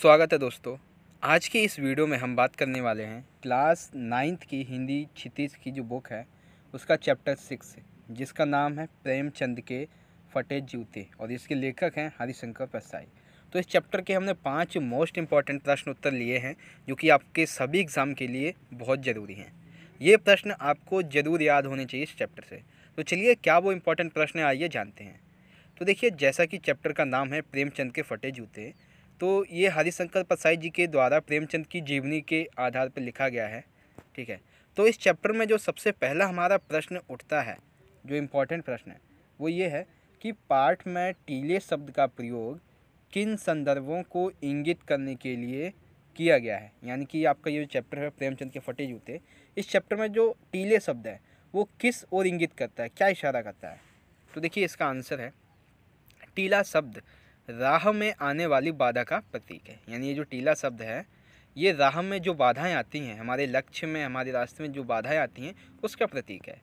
स्वागत है दोस्तों आज के इस वीडियो में हम बात करने वाले हैं क्लास नाइन्थ की हिंदी क्षितिज की जो बुक है उसका चैप्टर सिक्स जिसका नाम है प्रेमचंद के फटे जूते और इसके लेखक हैं हरिशंकर प्रसाई तो इस चैप्टर के हमने पांच मोस्ट इम्पॉर्टेंट प्रश्न उत्तर लिए हैं जो कि आपके सभी एग्ज़ाम के लिए बहुत ज़रूरी हैं ये प्रश्न आपको ज़रूर याद होने चाहिए इस चैप्टर से तो चलिए क्या वो इम्पोर्टेंट प्रश्न आइए जानते हैं तो देखिए जैसा कि चैप्टर का नाम है प्रेमचंद के फटे जूते तो ये हरिशंकर प्रसाई जी के द्वारा प्रेमचंद की जीवनी के आधार पर लिखा गया है ठीक है तो इस चैप्टर में जो सबसे पहला हमारा प्रश्न उठता है जो इम्पोर्टेंट प्रश्न है वो ये है कि पाठ में टीले शब्द का प्रयोग किन संदर्भों को इंगित करने के लिए किया गया है यानी कि आपका ये जो चैप्टर है प्रेमचंद के फटे जूते इस चैप्टर में जो टीले शब्द है वो किस ओर इंगित करता है क्या इशारा करता है तो देखिए इसका आंसर है टीला शब्द राह में आने वाली बाधा का प्रतीक है यानी ये जो टीला शब्द है ये राह में जो बाधाएं आती हैं हमारे लक्ष्य में हमारे रास्ते में जो बाधाएं आती हैं उसका प्रतीक है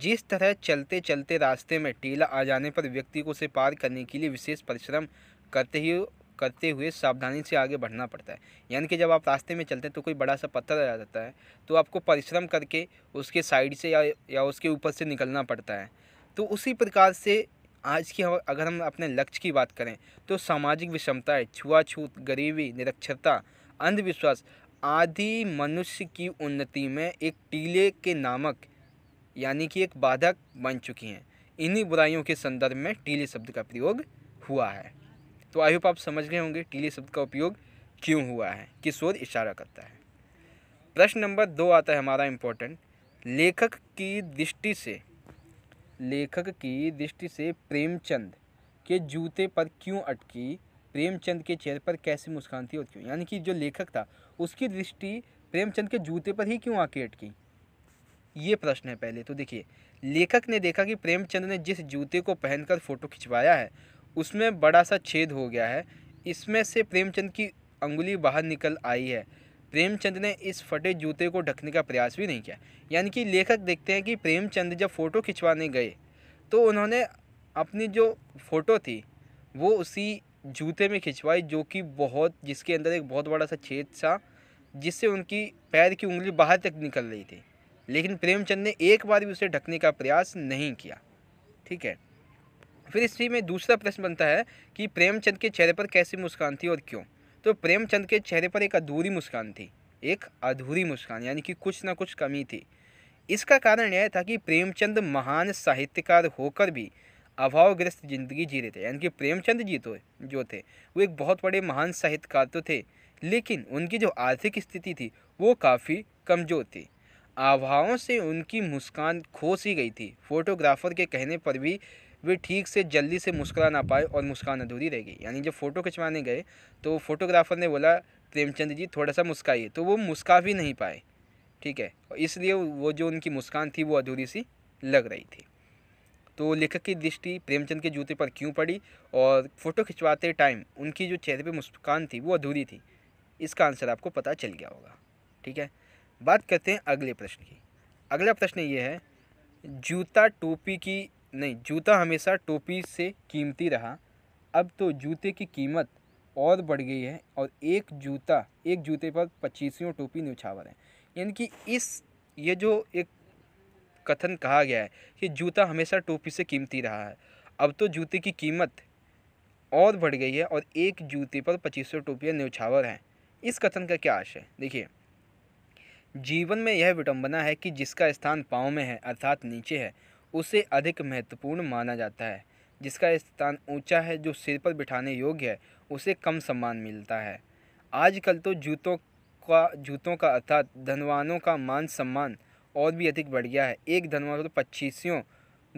जिस तरह चलते चलते रास्ते में टीला आ जाने पर व्यक्ति को उसे पार करने के लिए विशेष परिश्रम करते ही करते हुए सावधानी से आगे बढ़ना पड़ता है यानी कि जब आप रास्ते में चलते हैं तो कोई बड़ा सा पत्थर आ जाता है तो आपको परिश्रम करके उसके साइड से या, या उसके ऊपर से निकलना पड़ता है तो उसी प्रकार से आज की अगर हम अपने लक्ष्य की बात करें तो सामाजिक विषमताएँ छुआछूत गरीबी निरक्षरता अंधविश्वास आदि मनुष्य की उन्नति में एक टीले के नामक यानी कि एक बाधक बन चुकी हैं इन्हीं बुराइयों के संदर्भ में टीले शब्द का प्रयोग हुआ है तो आई होप आप समझ गए होंगे टीले शब्द का उपयोग क्यों हुआ है किस ओर इशारा करता है प्रश्न नंबर दो आता है हमारा इम्पोर्टेंट लेखक की दृष्टि से लेखक की दृष्टि से प्रेमचंद के जूते पर क्यों अटकी प्रेमचंद के चेहरे पर कैसी मुस्कान थी और क्यों यानी कि जो लेखक था उसकी दृष्टि प्रेमचंद के जूते पर ही क्यों आके अटकी ये प्रश्न है पहले तो देखिए लेखक ने देखा कि प्रेमचंद ने जिस जूते को पहनकर फ़ोटो खिंचवाया है उसमें बड़ा सा छेद हो गया है इसमें से प्रेमचंद की अंगुली बाहर निकल आई है प्रेमचंद ने इस फटे जूते को ढकने का प्रयास भी नहीं किया यानी कि लेखक देखते हैं कि प्रेमचंद जब फ़ोटो खिंचवाने गए तो उन्होंने अपनी जो फ़ोटो थी वो उसी जूते में खिंचवाई जो कि बहुत जिसके अंदर एक बहुत बड़ा सा छेद था जिससे उनकी पैर की उंगली बाहर तक निकल रही थी लेकिन प्रेमचंद ने एक बार भी उसे ढकने का प्रयास नहीं किया ठीक है फिर इसी में दूसरा प्रश्न बनता है कि प्रेमचंद के चेहरे पर कैसी मुस्कान थी और क्यों तो प्रेमचंद के चेहरे पर एक अधूरी मुस्कान थी एक अधूरी मुस्कान यानी कि कुछ ना कुछ कमी थी इसका कारण यह था कि प्रेमचंद महान साहित्यकार होकर भी अभावग्रस्त जिंदगी जी रहे थे यानी कि प्रेमचंद जी तो जो थे वो एक बहुत बड़े महान साहित्यकार तो थे लेकिन उनकी जो आर्थिक स्थिति थी वो काफ़ी कमज़ोर थी अभावों से उनकी मुस्कान खो सी गई थी फोटोग्राफर के कहने पर भी वे ठीक से जल्दी से मुस्कुरा ना पाए और मुस्कान अधूरी रह गई यानी जब फ़ोटो खिंचवाने गए तो फोटोग्राफ़र ने बोला प्रेमचंद जी थोड़ा सा मुस्काइए तो वो मुस्का भी नहीं पाए ठीक है और इसलिए वो जो उनकी मुस्कान थी वो अधूरी सी लग रही थी तो लेखक की दृष्टि प्रेमचंद के जूते पर क्यों पड़ी और फ़ोटो खिंचवाते टाइम उनकी जो चेहरे पे मुस्कान थी वो अधूरी थी इसका आंसर आपको पता चल गया होगा ठीक है बात करते हैं अगले प्रश्न की अगला प्रश्न ये है जूता टोपी की नहीं जूता हमेशा टोपी से कीमती रहा अब तो जूते की कीमत और बढ़ गई है और एक जूता एक जूते पर पच्चीसियों टोपी न्यौछावर है यानी कि इस ये जो एक कथन कहा गया है कि जूता हमेशा टोपी से कीमती रहा है अब तो जूते की कीमत और बढ़ गई है और एक जूते पर पच्चीसों टोपियाँ न्यौछावर हैं इस कथन का क्या आशय देखिए जीवन में यह विडम्बना है कि जिसका स्थान पाँव में है अर्थात नीचे है उसे अधिक महत्वपूर्ण माना जाता है जिसका स्थान ऊंचा है जो सिर पर बिठाने योग्य है उसे कम सम्मान मिलता है आजकल तो जूतों का जूतों का अर्थात धनवानों का मान सम्मान और भी अधिक बढ़ गया है एक धनवान तो पच्चीसियों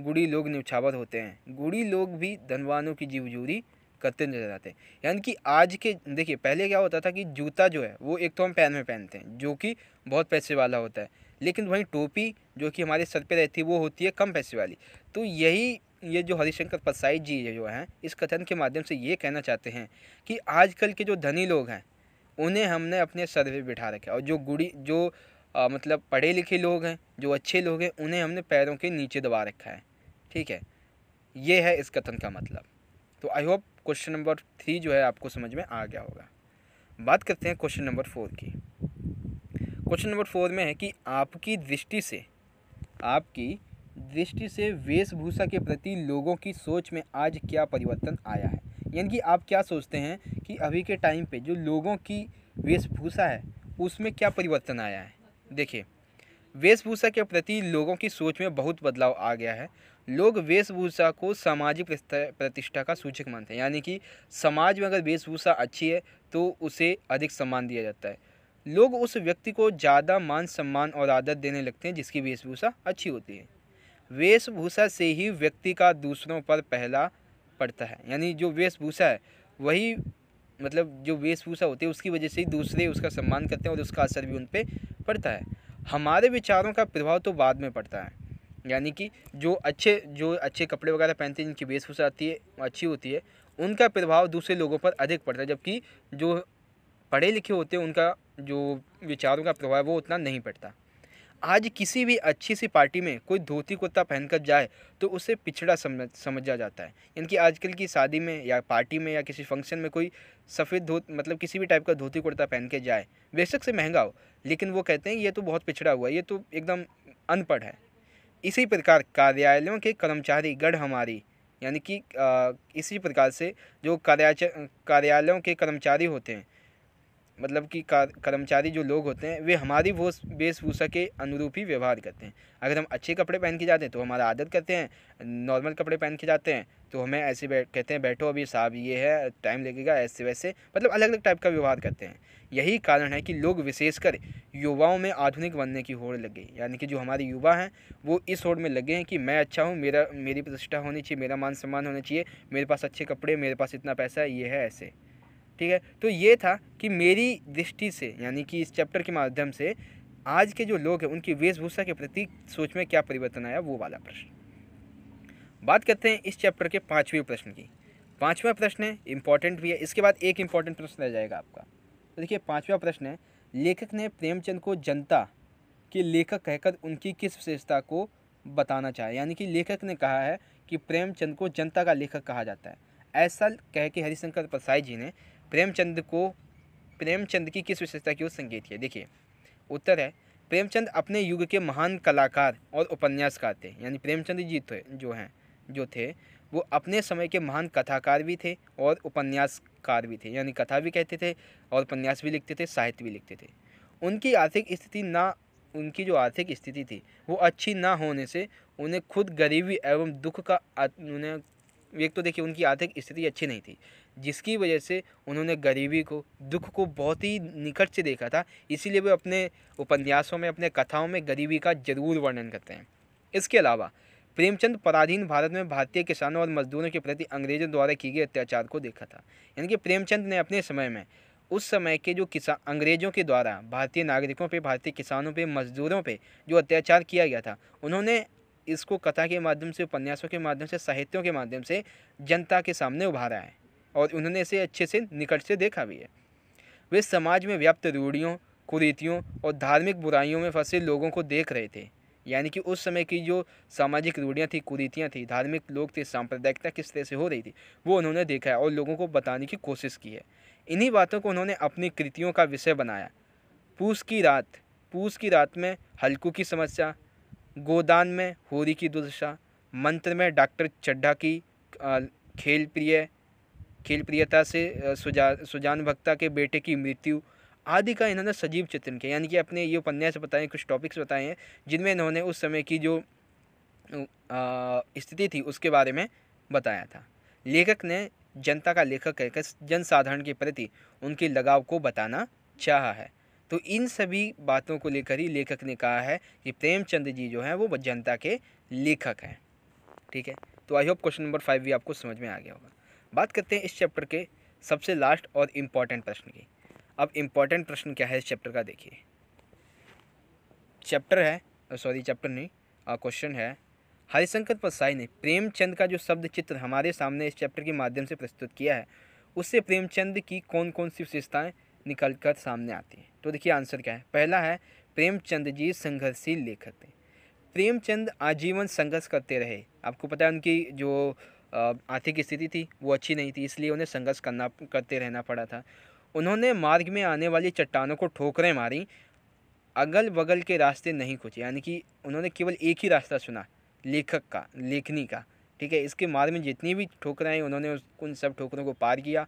गुड़ी लोग न्यौछावर होते हैं गुड़ी लोग भी धनवानों की जीवजूरी करते नजर आते हैं यानी कि आज के देखिए पहले क्या होता था कि जूता जो है वो एक तो हम पैर में पहनते हैं जो कि बहुत पैसे वाला होता है लेकिन वहीं टोपी जो कि हमारे सर पे रहती है वो होती है कम पैसे वाली तो यही ये जो हरिशंकर प्रसाई जी जो हैं इस कथन के माध्यम से ये कहना चाहते हैं कि आजकल के जो धनी लोग हैं उन्हें हमने अपने सर पर बिठा रखा और जो गुड़ी जो आ, मतलब पढ़े लिखे लोग हैं जो अच्छे लोग हैं उन्हें हमने पैरों के नीचे दबा रखा है ठीक है ये है इस कथन का मतलब तो I hope question number three जो है आपको समझ में आ गया होगा बात करते हैं क्वेश्चन नंबर फोर की क्वेश्चन नंबर फोर में है कि आपकी दृष्टि से आपकी दृष्टि से वेशभूषा के प्रति लोगों की सोच में आज क्या परिवर्तन आया है यानी कि आप क्या सोचते हैं कि अभी के टाइम पे जो लोगों की वेशभूषा है उसमें क्या परिवर्तन आया है देखिए वेशभूषा के प्रति लोगों की सोच में बहुत बदलाव आ गया है लोग वेशभूषा को सामाजिक प्रतिष्ठा का सूचक मानते हैं यानी कि समाज में अगर वेशभूषा अच्छी है तो उसे अधिक सम्मान दिया जाता है लोग उस व्यक्ति को ज़्यादा मान सम्मान और आदत देने लगते हैं जिसकी वेशभूषा अच्छी होती है वेशभूषा से ही व्यक्ति का दूसरों पर पहला पड़ता है यानी जो वेशभूषा है वही मतलब जो वेशभूषा होती है उसकी वजह से ही दूसरे उसका सम्मान करते हैं और उसका असर भी उन पर पड़ता है हमारे विचारों का प्रभाव तो बाद में पड़ता है यानी कि जो अच्छे जो अच्छे कपड़े वगैरह पहनते हैं जिनकी वेशभूषा आती है अच्छी होती है उनका प्रभाव दूसरे लोगों पर अधिक पड़ता है जबकि जो पढ़े लिखे होते हैं उनका जो विचारों का प्रभाव वो उतना नहीं पड़ता आज किसी भी अच्छी सी पार्टी में कोई धोती कुर्ता पहनकर जाए तो उसे पिछड़ा समझ समझा जाता है यानी कि आजकल की शादी में या पार्टी में या किसी फंक्शन में कोई सफ़ेद धो मतलब किसी भी टाइप का धोती कुर्ता पहन के जाए बेशक से महंगा हो लेकिन वो कहते हैं ये तो बहुत पिछड़ा हुआ है ये तो एकदम अनपढ़ है इसी प्रकार कार्यालयों के कर्मचारी गढ़ हमारी यानी कि इसी प्रकार से जो कार्या कार्यालयों के कर्मचारी होते हैं मतलब कि कर्मचारी जो लोग होते हैं वे हमारी वो वेशभूषा के अनुरूप ही व्यवहार करते हैं अगर हम अच्छे कपड़े पहन के जाते हैं तो हमारा आदर करते हैं नॉर्मल कपड़े पहन के जाते हैं तो हमें ऐसे बैठ कहते हैं बैठो अभी साहब ये है टाइम लगेगा ऐसे वैसे मतलब अलग अलग टाइप का व्यवहार करते हैं यही कारण है कि लोग विशेषकर युवाओं में आधुनिक बनने की होड़ लग गई यानी कि जो हमारे युवा हैं वो इस होड़ में लगे हैं कि मैं अच्छा हूँ मेरा मेरी प्रतिष्ठा होनी चाहिए मेरा मान सम्मान होना चाहिए मेरे पास अच्छे कपड़े मेरे पास इतना पैसा ये है ऐसे ठीक है तो ये था कि मेरी दृष्टि से यानी कि इस चैप्टर के माध्यम से आज के जो लोग हैं उनकी वेशभूषा के प्रति सोच में क्या परिवर्तन आया वो वाला प्रश्न बात करते हैं इस चैप्टर के पाँचवें प्रश्न की पाँचवा प्रश्न है इम्पॉर्टेंट भी है इसके बाद एक इम्पॉर्टेंट प्रश्न रह जाएगा आपका तो देखिए पाँचवा प्रश्न है लेखक ने प्रेमचंद को जनता के लेखक कहकर उनकी किस विशेषता को बताना चाहे यानी कि लेखक ने कहा है कि प्रेमचंद को जनता का लेखक कहा जाता है ऐसा कह के हरिशंकर प्रसाई जी ने प्रेमचंद को प्रेमचंद की किस विशेषता की ओर संकेत किया देखिए उत्तर है प्रेमचंद अपने युग के महान कलाकार और उपन्यासकार थे यानी प्रेमचंद जी थे जो हैं जो थे वो अपने समय के महान कथाकार भी थे और उपन्यासकार भी थे यानी कथा भी कहते थे और उपन्यास भी लिखते थे साहित्य भी लिखते थे उनकी आर्थिक स्थिति ना उनकी जो आर्थिक स्थिति थी वो अच्छी ना होने से उन्हें खुद गरीबी एवं दुख का उन्हें एक तो देखिए उनकी आर्थिक स्थिति अच्छी नहीं थी जिसकी वजह से उन्होंने गरीबी को दुख को बहुत ही निकट से देखा था इसीलिए वे अपने उपन्यासों में अपने कथाओं में गरीबी का जरूर वर्णन करते हैं इसके अलावा प्रेमचंद पराधीन भारत में भारतीय किसानों और मजदूरों के प्रति अंग्रेजों द्वारा किए गए अत्याचार को देखा था यानी कि प्रेमचंद ने अपने समय में उस समय के जो किसान अंग्रेज़ों के द्वारा भारतीय नागरिकों पे भारतीय किसानों पे मजदूरों पे जो अत्याचार किया गया था उन्होंने इसको कथा के माध्यम से उपन्यासों के माध्यम से साहित्यों के माध्यम से जनता के सामने उभारा है और उन्होंने इसे अच्छे से निकट से देखा भी है वे समाज में व्याप्त रूढ़ियों कुरीतियों और धार्मिक बुराइयों में फंसे लोगों को देख रहे थे यानी कि उस समय की जो सामाजिक रूढ़ियाँ थी कुरीतियाँ थी धार्मिक लोग थे सांप्रदायिकता किस तरह से हो रही थी वो उन्होंने देखा है और लोगों को बताने की कोशिश की है इन्हीं बातों को उन्होंने अपनी कृतियों का विषय बनाया पूस की रात पूस की रात में हल्कू की समस्या गोदान में होरी की दुर्दशा मंत्र में डॉक्टर चड्ढा की खेल प्रिय खेल प्रियता से सुजा सुजान भक्ता के बेटे की मृत्यु आदि का इन्होंने सजीव चित्रण किया यानी कि अपने ये उपन्यास बताए कुछ टॉपिक्स बताए हैं जिनमें इन्होंने उस समय की जो स्थिति थी उसके बारे में बताया था लेखक ने जनता का लेखक कहकर जनसाधारण के प्रति उनके लगाव को बताना चाहा है तो इन सभी बातों को लेकर ही लेखक ने कहा है कि प्रेमचंद जी जो हैं वो जनता के लेखक हैं ठीक है तो I hope question number five भी आपको समझ में आ गया होगा बात करते हैं इस चैप्टर के सबसे लास्ट और इम्पॉर्टेंट प्रश्न की अब इम्पॉर्टेंट प्रश्न क्या है इस चैप्टर का देखिए चैप्टर है सॉरी चैप्टर नहीं क्वेश्चन है हरिशंकर प्रसाई ने प्रेमचंद का जो शब्द चित्र हमारे सामने इस चैप्टर के माध्यम से प्रस्तुत किया है उससे प्रेमचंद की कौन कौन सी विशेषताएँ निकल कर सामने आती हैं तो देखिए आंसर क्या है पहला है प्रेमचंद जी संघर्षशील लेखक थे प्रेमचंद आजीवन संघर्ष करते रहे आपको पता है उनकी जो आर्थिक स्थिति थी वो अच्छी नहीं थी इसलिए उन्हें संघर्ष करना करते रहना पड़ा था उन्होंने मार्ग में आने वाली चट्टानों को ठोकरें मारी अगल बगल के रास्ते नहीं खोजे यानी कि उन्होंने केवल एक ही रास्ता सुना लेखक का लेखनी का ठीक है इसके मार्ग में जितनी भी ठोकरें उन्होंने उन सब ठोकरों को पार किया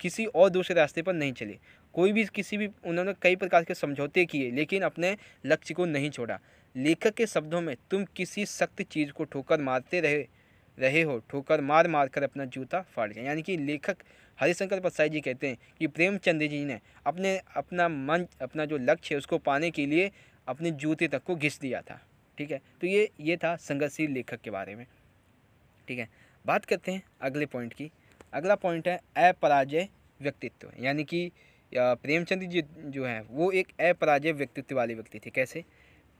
किसी और दूसरे रास्ते पर नहीं चले कोई भी किसी भी उन्होंने कई प्रकार के समझौते किए लेकिन अपने लक्ष्य को नहीं छोड़ा लेखक के शब्दों में तुम किसी सख्त चीज़ को ठोकर मारते रहे रहे हो ठोकर मार मार कर अपना जूता फाड़ गया यानी कि लेखक हरिशंकर पसाई जी कहते हैं कि प्रेमचंद जी ने अपने अपना मन अपना जो लक्ष्य है उसको पाने के लिए अपने जूते तक को घिस दिया था ठीक है तो ये ये था संघर्षशील लेखक के बारे में ठीक है बात करते हैं अगले पॉइंट की अगला पॉइंट है अपराजय व्यक्तित्व यानी कि प्रेमचंद जी जो हैं वो एक अपराजय व्यक्तित्व वाले व्यक्ति थे कैसे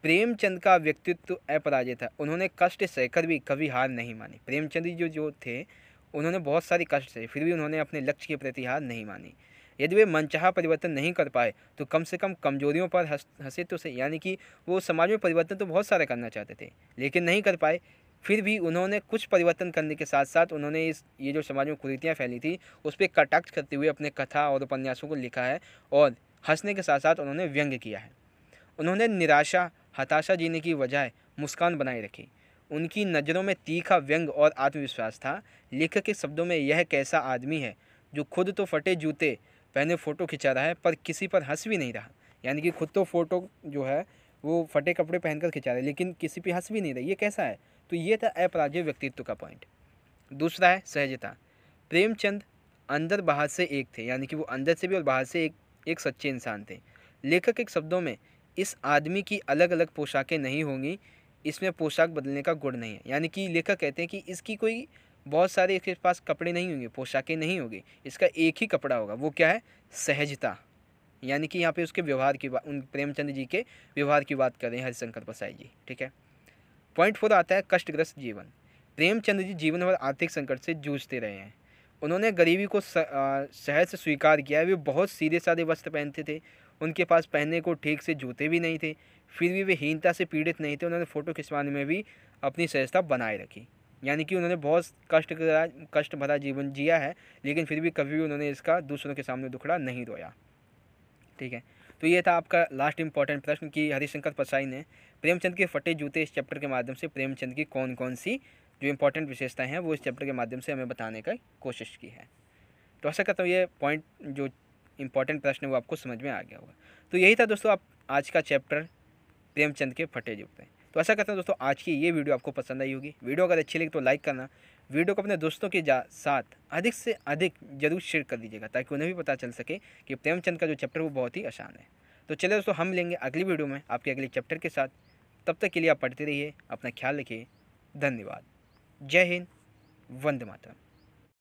प्रेमचंद का व्यक्तित्व अपराजित है उन्होंने कष्ट सहकर भी कभी हार नहीं मानी प्रेमचंद जो जो थे उन्होंने बहुत सारी कष्ट से फिर भी उन्होंने अपने लक्ष्य के प्रति हार नहीं मानी यदि वे मनचाहा परिवर्तन नहीं कर पाए तो कम से कम कमजोरियों पर हंसे तो से यानी कि वो समाज में परिवर्तन तो बहुत सारे करना चाहते थे लेकिन नहीं कर पाए फिर भी उन्होंने कुछ परिवर्तन करने के साथ साथ उन्होंने इस ये जो समाज में कुरीतियाँ फैली थी उस पर कटाक्ष करते हुए अपने कथा और उपन्यासों को लिखा है और हंसने के साथ साथ उन्होंने व्यंग किया है उन्होंने निराशा हताशा जीने की बजाय मुस्कान बनाए रखी उनकी नज़रों में तीखा व्यंग और आत्मविश्वास था लेखक के शब्दों में यह कैसा आदमी है जो खुद तो फटे जूते पहने फ़ोटो खिंचा रहा है पर किसी पर हंस भी नहीं रहा यानी कि खुद तो फ़ोटो जो है वो फटे कपड़े पहनकर खिंचा रहे लेकिन किसी पर हंस भी नहीं रही ये कैसा है तो ये था अपराजय व्यक्तित्व का पॉइंट दूसरा है सहजता प्रेमचंद अंदर बाहर से एक थे यानी कि वो अंदर से भी और बाहर से एक एक सच्चे इंसान थे लेखक एक शब्दों में इस आदमी की अलग अलग पोशाकें नहीं होंगी इसमें पोशाक बदलने का गुण नहीं है यानी कि लेखक कहते हैं कि इसकी कोई बहुत सारे इसके पास कपड़े नहीं होंगे पोशाकें नहीं होगी इसका एक ही कपड़ा होगा वो क्या है सहजता यानी कि यहाँ पे उसके व्यवहार की बात उन प्रेमचंद जी के व्यवहार की बात कर रहे हैं हरिशंकर प्रसाई जी ठीक है पॉइंट फोर आता है कष्टग्रस्त जीवन प्रेमचंद जी जीवन भर आर्थिक संकट से जूझते रहे हैं उन्होंने गरीबी को सहज से स्वीकार किया है वे बहुत सीधे साधे वस्त्र पहनते थे उनके पास पहनने को ठीक से जूते भी नहीं थे फिर भी वे हीनता से पीड़ित नहीं थे उन्होंने फ़ोटो खिंचवाने में भी अपनी सहजता बनाए रखी यानी कि उन्होंने बहुत कष्ट कष्ट भरा जीवन जिया है लेकिन फिर भी कभी भी उन्होंने इसका दूसरों के सामने दुखड़ा नहीं रोया ठीक है तो ये था आपका लास्ट इम्पॉर्टेंट प्रश्न कि हरिशंकर प्रसाई ने प्रेमचंद के फटे जूते इस चैप्टर के माध्यम से प्रेमचंद की कौन कौन सी जो इंपॉर्टेंट विशेषताएं हैं वो इस चैप्टर के माध्यम से हमें बताने की कोशिश की है तो ऐसा करता हूँ ये पॉइंट जो इंपॉर्टेंट प्रश्न है वो आपको समझ में आ गया होगा तो यही था दोस्तों आप आज का चैप्टर प्रेमचंद के फटे हैं तो ऐसा करते हैं दोस्तों आज की ये वीडियो आपको पसंद आई होगी वीडियो अगर अच्छी लगी तो लाइक करना वीडियो को अपने दोस्तों के साथ अधिक से अधिक जरूर शेयर कर दीजिएगा ताकि उन्हें भी पता चल सके कि प्रेमचंद का जो चैप्टर वो बहुत ही आसान है तो चलिए दोस्तों हम लेंगे अगली वीडियो में आपके अगले चैप्टर के साथ तब तक के लिए आप पढ़ते रहिए अपना ख्याल रखिए धन्यवाद जय हिंद वंदे मातरम